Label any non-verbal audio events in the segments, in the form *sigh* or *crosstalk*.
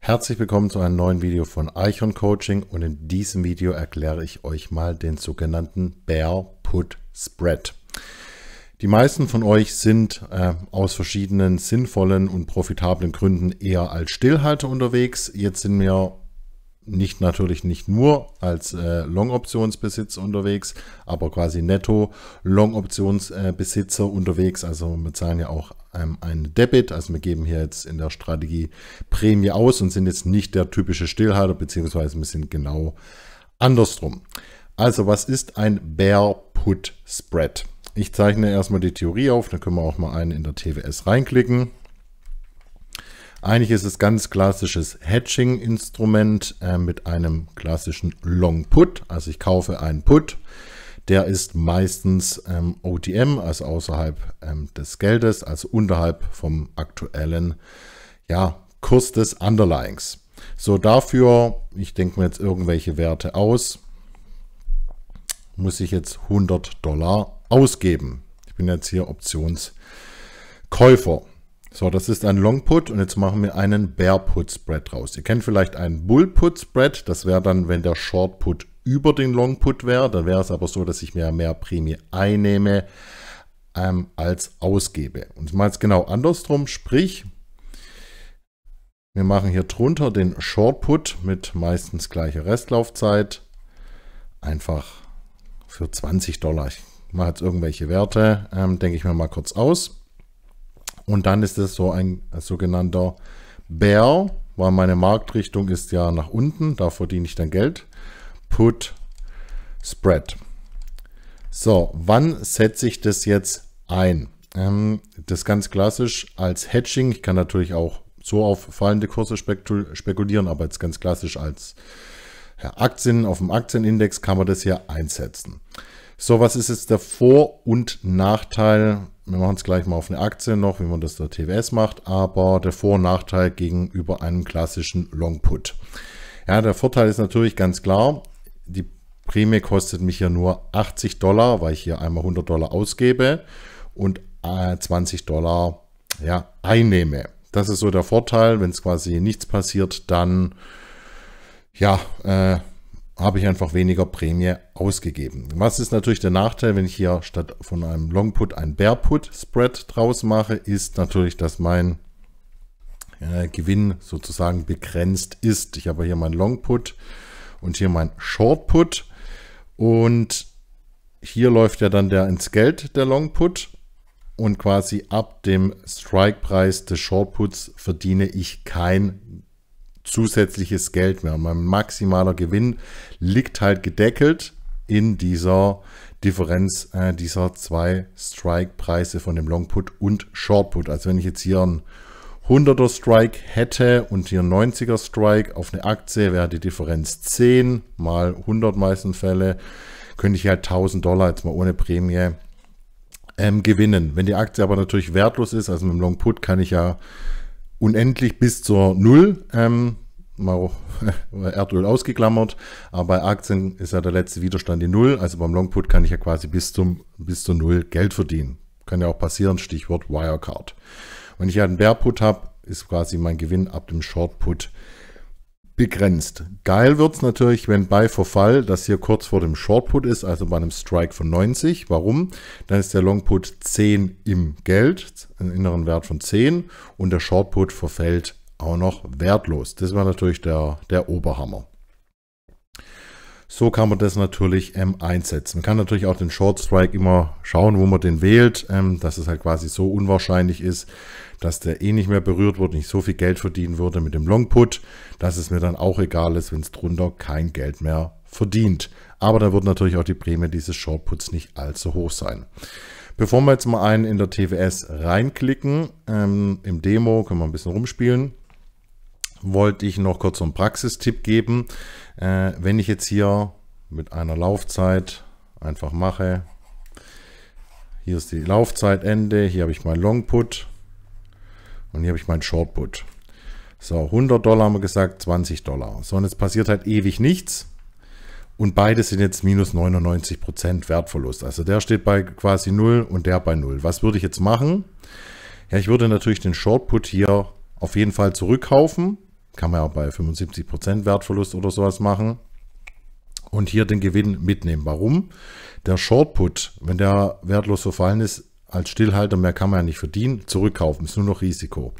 Herzlich willkommen zu einem neuen Video von Eichhorn Coaching und in diesem Video erkläre ich euch mal den sogenannten Bear Put Spread. Die meisten von euch sind äh, aus verschiedenen sinnvollen und profitablen Gründen eher als Stillhalter unterwegs. Jetzt sind wir nicht natürlich nicht nur als äh, Long-Optionsbesitzer unterwegs, aber quasi netto Long-Optionsbesitzer äh, unterwegs. Also wir zahlen ja auch ähm, ein Debit, also wir geben hier jetzt in der Strategie Prämie aus und sind jetzt nicht der typische Stillhalter, beziehungsweise wir sind genau andersrum. Also was ist ein Bear Put Spread? Ich zeichne erstmal die Theorie auf, dann können wir auch mal einen in der TWS reinklicken. Eigentlich ist es ganz klassisches Hedging-Instrument äh, mit einem klassischen Long Put. Also ich kaufe einen Put. Der ist meistens ähm, OTM, also außerhalb ähm, des Geldes, also unterhalb vom aktuellen ja, Kurs des Underlyings. So, dafür, ich denke mir jetzt irgendwelche Werte aus, muss ich jetzt 100 Dollar ausgeben. Ich bin jetzt hier Optionskäufer. So, das ist ein Long Put und jetzt machen wir einen Bear Put Spread raus. Ihr kennt vielleicht einen Bull Put Spread, das wäre dann, wenn der Short Put über den Long Put wäre. Dann wäre es aber so, dass ich mir mehr Prämie einnehme ähm, als ausgebe. Und ich mache es genau andersrum, sprich, wir machen hier drunter den Short Put mit meistens gleicher Restlaufzeit. Einfach für 20 Dollar. Ich mache jetzt irgendwelche Werte, ähm, denke ich mir mal kurz aus. Und dann ist es so ein sogenannter Bär, weil meine Marktrichtung ist ja nach unten, da verdiene ich dann Geld. Put Spread. So, wann setze ich das jetzt ein? Ähm, das ganz klassisch als Hedging. Ich kann natürlich auch so auf fallende Kurse spekulieren, aber jetzt ganz klassisch als ja, Aktien, auf dem Aktienindex kann man das hier einsetzen. So, was ist jetzt der Vor- und Nachteil? Wir machen es gleich mal auf eine Aktie noch, wie man das der TWS macht, aber der Vor- und Nachteil gegenüber einem klassischen Long Put. Ja, der Vorteil ist natürlich ganz klar, die Prämie kostet mich ja nur 80 Dollar, weil ich hier einmal 100 Dollar ausgebe und 20 äh, Dollar ja, einnehme. Das ist so der Vorteil, wenn es quasi nichts passiert, dann ja, äh, habe ich einfach weniger Prämie ausgegeben. Was ist natürlich der Nachteil, wenn ich hier statt von einem Long Put ein Bear Put Spread draus mache, ist natürlich, dass mein äh, Gewinn sozusagen begrenzt ist. Ich habe hier mein Long Put und hier mein Short Put und hier läuft ja dann der ins Geld der Long Put und quasi ab dem Strike Preis des Short Puts verdiene ich kein zusätzliches Geld mehr. mein maximaler Gewinn liegt halt gedeckelt in dieser Differenz äh, dieser zwei Strike-Preise von dem Long Put und Short Put. Also wenn ich jetzt hier einen 100er Strike hätte und hier einen 90er Strike auf eine Aktie, wäre die Differenz 10 mal 100 meisten Fälle, könnte ich halt 1000 Dollar jetzt mal ohne Prämie ähm, gewinnen. Wenn die Aktie aber natürlich wertlos ist, also mit dem Long Put kann ich ja unendlich bis zur Null. Ähm, mal auch *laughs* Erdöl ausgeklammert, aber bei Aktien ist ja der letzte Widerstand die Null. Also beim Longput kann ich ja quasi bis, zum, bis zur Null Geld verdienen. Kann ja auch passieren, Stichwort Wirecard. Wenn ich ja einen Bearput habe, ist quasi mein Gewinn ab dem Shortput begrenzt. Geil wird es natürlich, wenn bei Verfall das hier kurz vor dem Shortput ist, also bei einem Strike von 90. Warum? Dann ist der Longput 10 im Geld, einen inneren Wert von 10 und der Shortput verfällt auch noch wertlos. Das war natürlich der, der Oberhammer. So kann man das natürlich ähm, einsetzen. Man kann natürlich auch den Short Strike immer schauen, wo man den wählt, ähm, dass es halt quasi so unwahrscheinlich ist, dass der eh nicht mehr berührt wird, nicht so viel Geld verdienen würde mit dem Long Put, dass es mir dann auch egal ist, wenn es drunter kein Geld mehr verdient. Aber da wird natürlich auch die Prämie dieses Short Puts nicht allzu hoch sein. Bevor wir jetzt mal einen in der TWS reinklicken, ähm, im Demo können wir ein bisschen rumspielen wollte ich noch kurz einen Praxistipp geben. Äh, wenn ich jetzt hier mit einer Laufzeit einfach mache, hier ist die Laufzeitende, hier habe ich mein Long Put und hier habe ich mein Short Put. So, 100 Dollar haben wir gesagt, 20 Dollar. So, und jetzt passiert halt ewig nichts. Und beide sind jetzt minus 99% Prozent Wertverlust. Also der steht bei quasi 0 und der bei 0. Was würde ich jetzt machen? Ja, ich würde natürlich den Short Put hier auf jeden Fall zurückkaufen kann man ja bei 75% Wertverlust oder sowas machen. Und hier den Gewinn mitnehmen. Warum? Der Shortput, wenn der wertlos verfallen ist, als Stillhalter mehr kann man ja nicht verdienen, zurückkaufen, ist nur noch Risiko.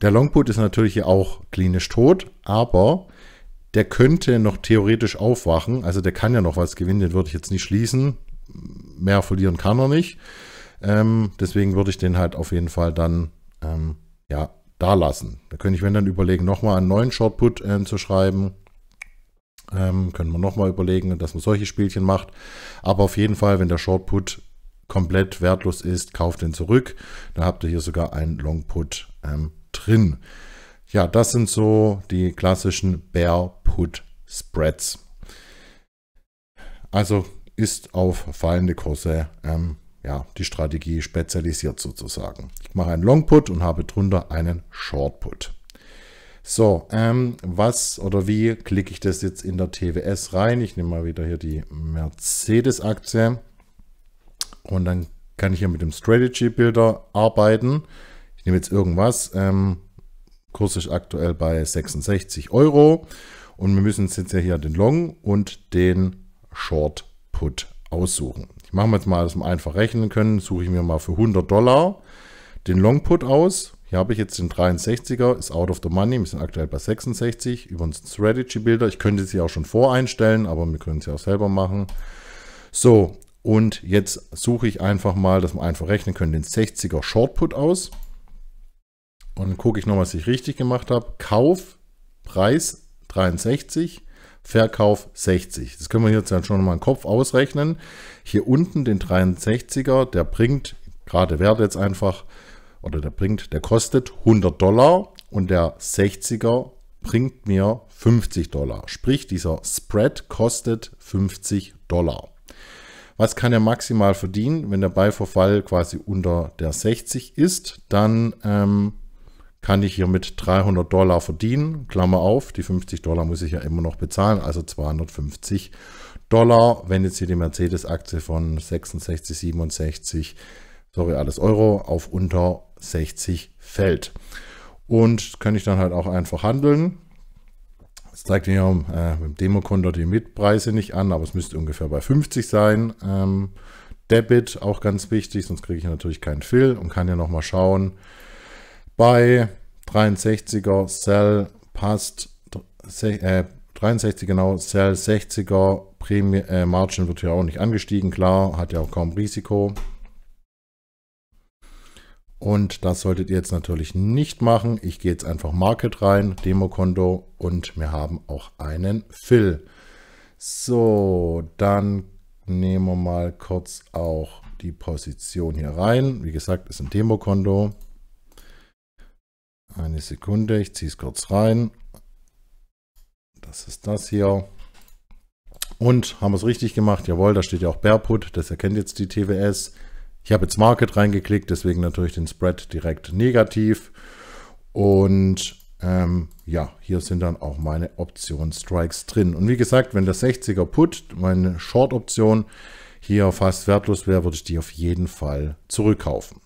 Der Longput ist natürlich auch klinisch tot, aber der könnte noch theoretisch aufwachen, also der kann ja noch was gewinnen, den würde ich jetzt nicht schließen. Mehr verlieren kann er nicht. Ähm, deswegen würde ich den halt auf jeden Fall dann ähm, ja, da lassen. Da könnte ich mir dann überlegen, nochmal einen neuen Shortput äh, zu schreiben. Ähm, können wir nochmal überlegen, dass man solche Spielchen macht. Aber auf jeden Fall, wenn der Shortput komplett wertlos ist, kauft den zurück. Dann habt ihr hier sogar einen Longput ähm, drin. Ja, das sind so die klassischen Bear Put Spreads. Also ist auf fallende Kurse ähm, ja, die Strategie spezialisiert sozusagen. Ich mache einen Long Put und habe drunter einen Short Put. So, ähm, was oder wie klicke ich das jetzt in der TWS rein? Ich nehme mal wieder hier die Mercedes-Aktie und dann kann ich hier mit dem Strategy Builder arbeiten. Ich nehme jetzt irgendwas. Ähm, Kurs ist aktuell bei 66 Euro und wir müssen jetzt ja hier den Long und den Short Put aussuchen. Ich mache mir jetzt mal, dass wir einfach rechnen können, suche ich mir mal für 100 Dollar den Long Put aus. Hier habe ich jetzt den 63er, ist out of the money. Wir sind aktuell bei 66 über einen Strategy Builder. Ich könnte sie auch schon voreinstellen, aber wir können sie auch selber machen. So, und jetzt suche ich einfach mal, dass wir einfach rechnen können, den 60er Short Put aus. Und dann gucke ich nochmal, was ich richtig gemacht habe. Kauf, Preis 63 Verkauf 60. Das können wir jetzt dann schon mal im Kopf ausrechnen. Hier unten den 63er, der bringt, gerade Wert jetzt einfach, oder der bringt, der kostet 100 Dollar und der 60er bringt mir 50 Dollar. Sprich, dieser Spread kostet 50 Dollar. Was kann er maximal verdienen? Wenn der Beiverfall quasi unter der 60 ist, dann ähm, kann ich hier mit 300 Dollar verdienen. Klammer auf, die 50 Dollar muss ich ja immer noch bezahlen, also 250 Dollar. Wenn jetzt hier die Mercedes-Aktie von 66, 67, sorry, alles Euro, auf unter 60 fällt. Und kann ich dann halt auch einfach handeln. Das zeigt mir äh, mit dem Demokonto die Mitpreise nicht an, aber es müsste ungefähr bei 50 sein. Ähm, Debit auch ganz wichtig, sonst kriege ich natürlich keinen Fill und kann ja nochmal schauen, bei 63er Cell passt, äh, 63 genau, Cell 60er Prämie, äh, Margin wird hier auch nicht angestiegen, klar, hat ja auch kaum Risiko. Und das solltet ihr jetzt natürlich nicht machen. Ich gehe jetzt einfach Market rein, Demokonto und wir haben auch einen Fill. So, dann nehmen wir mal kurz auch die Position hier rein. Wie gesagt, ist ein Demokonto. konto eine Sekunde, ich ziehe es kurz rein. Das ist das hier. Und haben wir es richtig gemacht? Jawohl, da steht ja auch Bearput, das erkennt jetzt die TWS. Ich habe jetzt Market reingeklickt, deswegen natürlich den Spread direkt negativ. Und ähm, ja, hier sind dann auch meine Option-Strikes drin. Und wie gesagt, wenn der 60er Put, meine Short-Option, hier fast wertlos wäre, würde ich die auf jeden Fall zurückkaufen.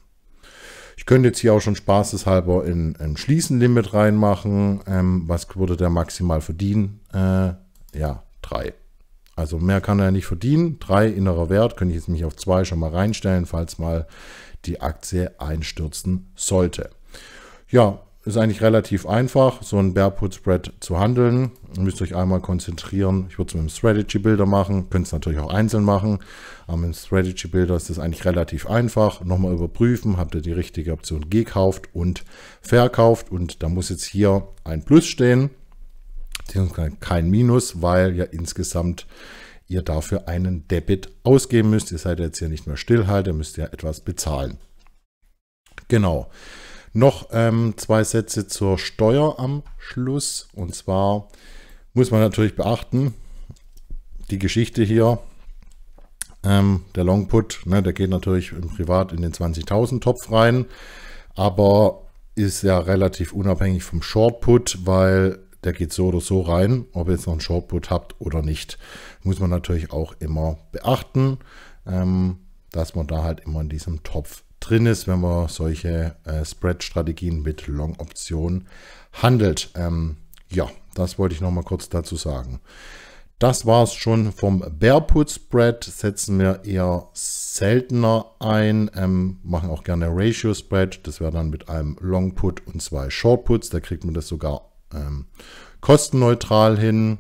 Ich könnte jetzt hier auch schon spaßeshalber in ein Schließenlimit reinmachen. Ähm, was würde der maximal verdienen? Äh, ja, 3. Also mehr kann er nicht verdienen. 3 innerer Wert könnte ich jetzt mich auf 2 schon mal reinstellen, falls mal die Aktie einstürzen sollte. Ja, ist eigentlich relativ einfach, so ein Bearput Spread zu handeln. Ihr müsst euch einmal konzentrieren. Ich würde es mit dem Strategy Builder machen, könnt es natürlich auch einzeln machen. Aber mit dem Strategy Builder ist es eigentlich relativ einfach. Nochmal überprüfen, habt ihr die richtige Option gekauft und verkauft. Und da muss jetzt hier ein Plus stehen, Beziehungsweise kein Minus, weil ja insgesamt ihr dafür einen Debit ausgeben müsst. Ihr seid jetzt hier nicht mehr stillhalter, müsst ihr etwas bezahlen. Genau. Noch ähm, zwei Sätze zur Steuer am Schluss. Und zwar muss man natürlich beachten, die Geschichte hier, ähm, der Longput, ne, der geht natürlich im Privat in den 20.000 Topf rein, aber ist ja relativ unabhängig vom Shortput, weil der geht so oder so rein, ob ihr jetzt noch einen Shortput habt oder nicht. Muss man natürlich auch immer beachten, ähm, dass man da halt immer in diesem Topf drin ist, wenn man solche äh, Spread-Strategien mit Long-Optionen handelt. Ähm, ja, das wollte ich noch mal kurz dazu sagen. Das war es schon vom put Spread. Setzen wir eher seltener ein. Ähm, machen auch gerne Ratio Spread. Das wäre dann mit einem Long Put und zwei Short Puts. Da kriegt man das sogar ähm, kostenneutral hin.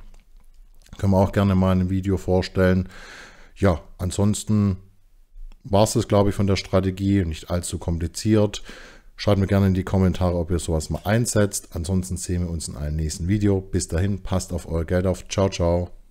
Können wir auch gerne mal ein Video vorstellen. Ja, ansonsten war es das, glaube ich, von der Strategie. Nicht allzu kompliziert. Schreibt mir gerne in die Kommentare, ob ihr sowas mal einsetzt. Ansonsten sehen wir uns in einem nächsten Video. Bis dahin, passt auf euer Geld auf. Ciao, ciao.